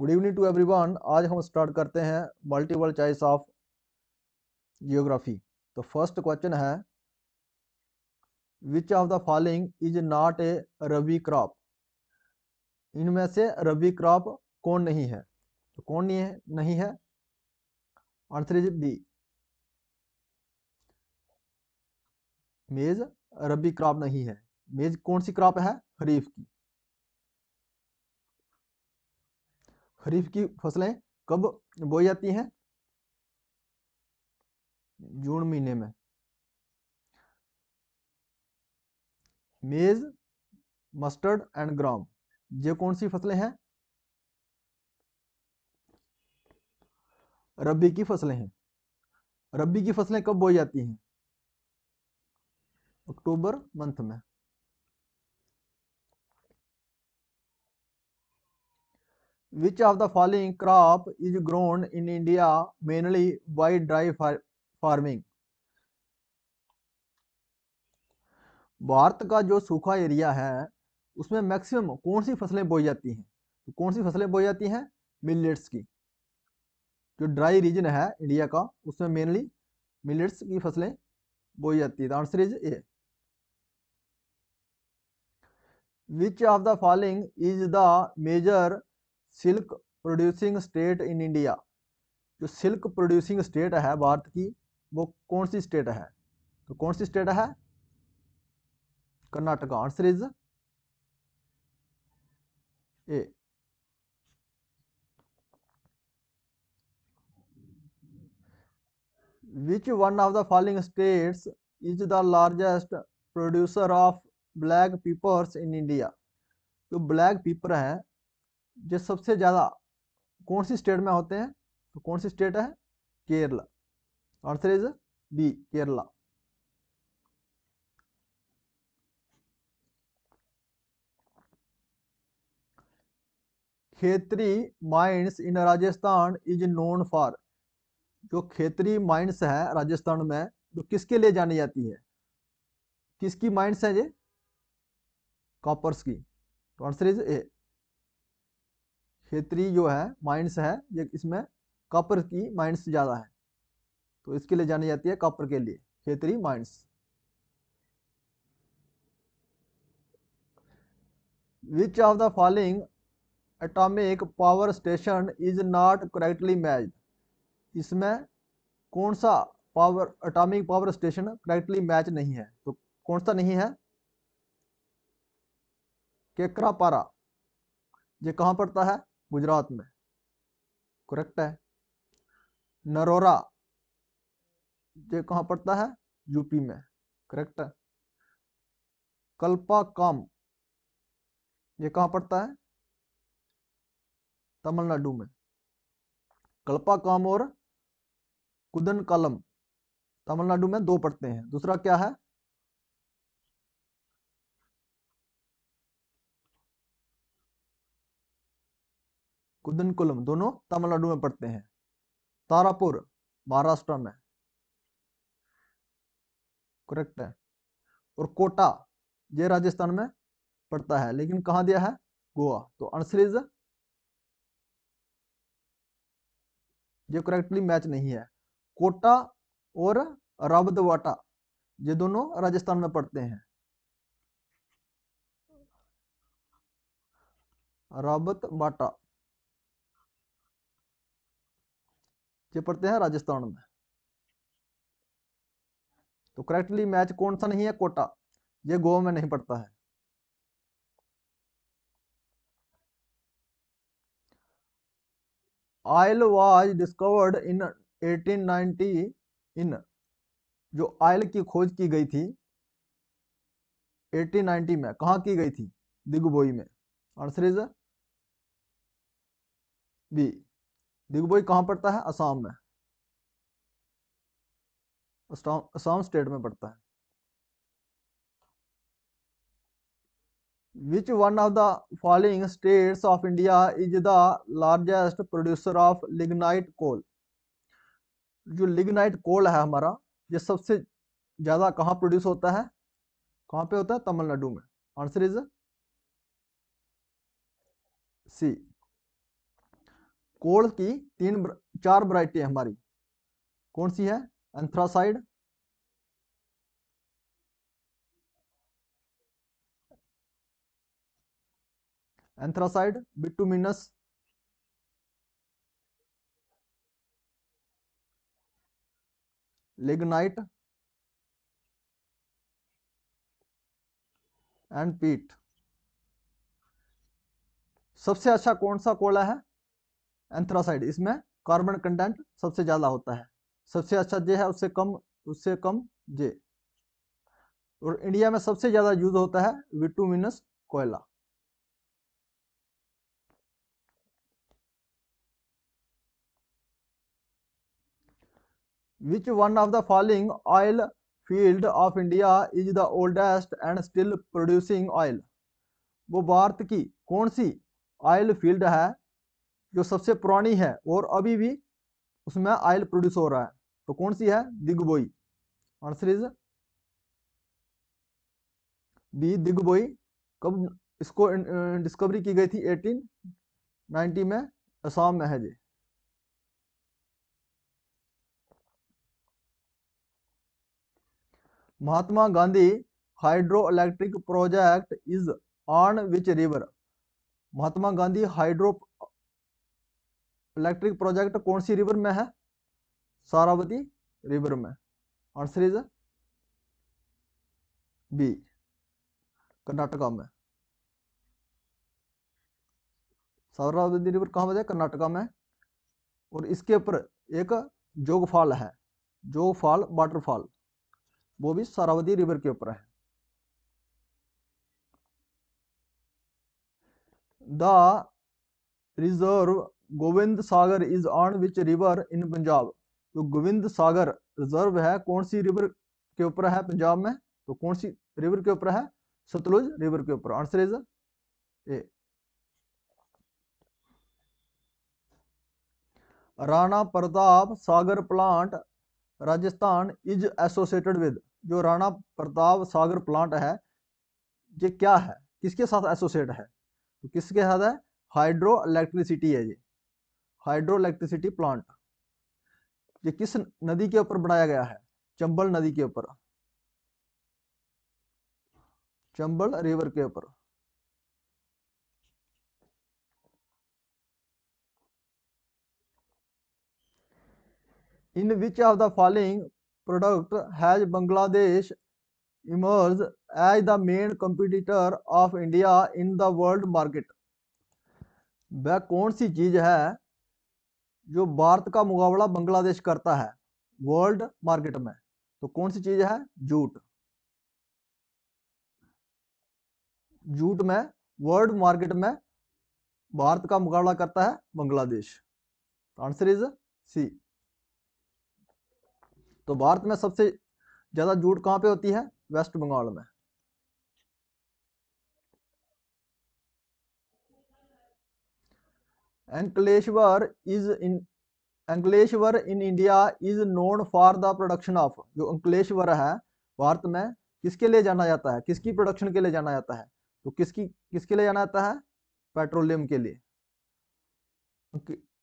good evening to everyone आज हम start करते हैं मल्टीपल चॉइस ऑफ जियोग्राफी तो फर्स्ट क्वेश्चन है which of the following is not a rabi crop इनमें से रबी क्रॉप कौन नहीं है तो कौन नहीं है नहीं है आंसर इज बी मेज रबी क्रॉप नहीं है मेज कौन सी क्रॉप है खरीफ की खरीफ की फसलें कब बोई जाती हैं जून महीने में मेज मस्टर्ड एंड ग्राम ये कौन सी फसलें हैं रबी की फसलें हैं रबी की फसलें कब बोई जाती हैं अक्टूबर मंथ में which of the following crop is grown in india mainly by dry farming farming Bharat का जो सूखा एरिया है उसमें मैक्सिमम कौन सी फसलें बोई जाती हैं तो कौन सी फसलें बोई जाती हैं मिलेट्स की जो ड्राई रीजन है इंडिया का उसमें मेनली मिलेट्स की फसलें बोई जाती है answer is a which of the following is the major silk producing state in India जो सिल्क प्रोड्यूसिंग स्टेट है भारत की वो कौन सी स्टेट है तो कौन सी स्टेट है Karnataka answer is a which one of the following states is the largest producer of black peppers in India जो ब्लैक पीपर है जो सबसे ज़्यादा कौन सी स्टेट में होते हैं तो कौन सी स्टेट है Kerala answer is B Kerala Khetri mines in Rajasthan is known for जो खेतरी माइंस है राजस्थान में जो किसके लिए जानी जाती है किसकी माइंस है ये कॉपर्स की तो आंसर इज ए क्षेत्रीय जो है माइंस है ये इसमें कॉपर की माइंस ज़्यादा है तो इसके लिए जानी जाती है कॉपर के लिए क्षेत्रीय mines which of the following atomic power station is not correctly match इसमें कौन सा power atomic power station correctly match नहीं है तो कौन सा नहीं है केकरापारा ये कहाँ पड़ता है गुजरात में करेक्ट है नरोरा ये कहाँ पड़ता है यूपी में करेक्ट है कल्पा काम ये कहाँ पड़ता है तमिलनाडु में कल्पा काम और कुदन कलम तमिलनाडु में दो पड़ते हैं दूसरा क्या है कुदनकुलम दोनों तमिलनाडु में पड़ते हैं तारापुर महाराष्ट्र में करेक्ट है और कोटा ये राजस्थान में पड़ता है लेकिन कहा दिया है गोवा तो आंसर इज ये करेक्टली मैच नहीं है कोटा और रावतवाटा ये दोनों राजस्थान में पड़ते हैं रावत बाटा ये पढ़ते हैं राजस्थान में तो करेक्टली मैच कौन सा नहीं है कोटा ये गोवा में नहीं पड़ता है oil was discovered in 1890 in जो आयल की खोज की गई थी 1890 में कहा की गई थी दिग्बोई में आंसर इज बी दिग्बोई कहाँ पड़ता है असम में असम स्टेट में पड़ता है which one of the following states of India is the largest producer of lignite coal जो लिगनाइट कोल है हमारा ये सबसे ज्यादा कहाँ प्रोड्यूस होता है कहाँ पे होता है तमिलनाडु में आंसर इज सी कोल की तीन चार वरायटी है हमारी कौन सी है anthracite anthracite bituminous lignite and peat सबसे अच्छा कौन सा कोला है एंथ्रासाइड इसमें कार्बन कंटेंट सबसे ज़्यादा होता है सबसे अच्छा जे है उससे कम उससे कम जे और इंडिया में सबसे ज़्यादा यूज होता है विटूमिनस कोयला which one of the following oil field of India is the oldest and still producing oil वो भारत की कौन सी ऑयल फील्ड है जो सबसे पुरानी है और अभी भी उसमें आयल प्रोड्यूस हो रहा है तो कौन सी है Digboi answer is B Digboi कब इसको डिस्कवरी uh, की गई थी 1890 में असम में है जी Mahatma Gandhi hydroelectric project is on which river Mahatma Gandhi hydroelectric project कौन सी रिवर में है सारावती रिवर में आंसर इज बी कर्नाटका में सारावती रिवर कहाँ बजे कर्नाटका में और इसके ऊपर एक जोगफाल है जोगफाल वाटरफॉल वो भी सारावती रिवर के ऊपर है the reservoir Govind Sagar is on which river in Punjab तो गोविंद सागर रिजर्व है कौन सी रिवर के ऊपर है पंजाब में तो कौन सी रिवर के ऊपर है सतलुज रिवर के ऊपर answer is a Rana Pratap Sagar plant Rajasthan is associated with जो राणा प्रताप सागर प्लांट है ये क्या है किसके साथ एसोसिएट है तो किसके साथ है हाइड्रो इलेक्ट्रिसिटी है ये हाइड्रो इलेक्ट्रिसिटी प्लांट ये किस नदी के ऊपर बनाया गया है चंबल नदी के ऊपर चंबल रिवर के ऊपर in which of the following product has Bangladesh emerge as the main competitor of India in the world market वह कौन सी चीज है जो भारत का मुकाबला बांग्लादेश करता है वर्ल्ड मार्केट में तो कौन सी चीज है जूट जूट में वर्ल्ड मार्केट में भारत का मुकाबला करता है बांग्लादेश तो आंसर इज सी तो भारत में सबसे ज्यादा जूट कहां पे होती है वेस्ट बंगाल में Ankleshwar is in Ankleshwar in India is known for the production of जो अंकलेश्वर है भारत में किसके लिए जाना जाता है किसकी प्रोडक्शन के लिए जाना जाता है तो किसकी किसके लिए जाना जाता है पेट्रोलियम के लिए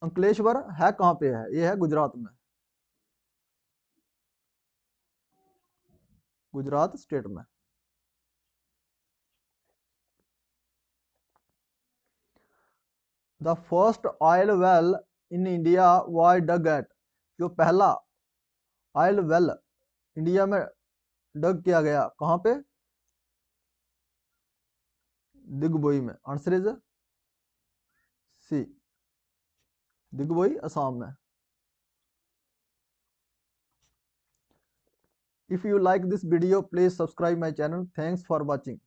अंकलेश्वर है कहाँ पे है ये है गुजरात में गुजरात स्टेट में the first oil well in India was dug at जो पहला ऑयल वेल इंडिया में डग किया गया कहाँ पे दिग्बोई में answer is C Digboi Assam में if you like this video please subscribe my channel thanks for watching